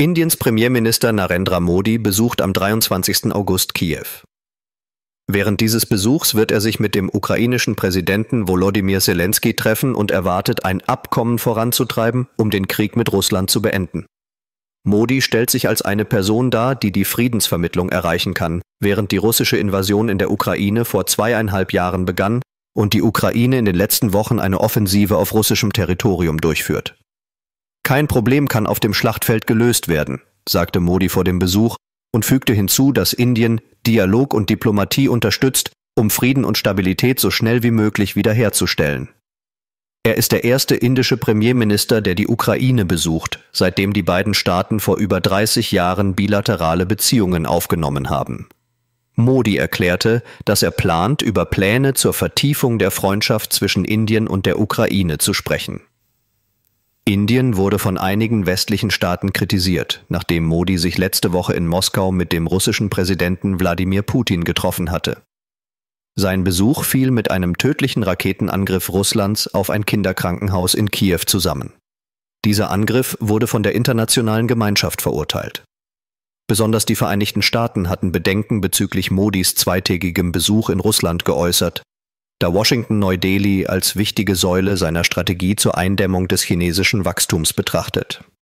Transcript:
Indiens Premierminister Narendra Modi besucht am 23. August Kiew. Während dieses Besuchs wird er sich mit dem ukrainischen Präsidenten Volodymyr Zelensky treffen und erwartet, ein Abkommen voranzutreiben, um den Krieg mit Russland zu beenden. Modi stellt sich als eine Person dar, die die Friedensvermittlung erreichen kann, während die russische Invasion in der Ukraine vor zweieinhalb Jahren begann und die Ukraine in den letzten Wochen eine Offensive auf russischem Territorium durchführt. Kein Problem kann auf dem Schlachtfeld gelöst werden, sagte Modi vor dem Besuch und fügte hinzu, dass Indien Dialog und Diplomatie unterstützt, um Frieden und Stabilität so schnell wie möglich wiederherzustellen. Er ist der erste indische Premierminister, der die Ukraine besucht, seitdem die beiden Staaten vor über 30 Jahren bilaterale Beziehungen aufgenommen haben. Modi erklärte, dass er plant, über Pläne zur Vertiefung der Freundschaft zwischen Indien und der Ukraine zu sprechen. Indien wurde von einigen westlichen Staaten kritisiert, nachdem Modi sich letzte Woche in Moskau mit dem russischen Präsidenten Wladimir Putin getroffen hatte. Sein Besuch fiel mit einem tödlichen Raketenangriff Russlands auf ein Kinderkrankenhaus in Kiew zusammen. Dieser Angriff wurde von der internationalen Gemeinschaft verurteilt. Besonders die Vereinigten Staaten hatten Bedenken bezüglich Modis zweitägigem Besuch in Russland geäußert, da Washington Neu-Delhi als wichtige Säule seiner Strategie zur Eindämmung des chinesischen Wachstums betrachtet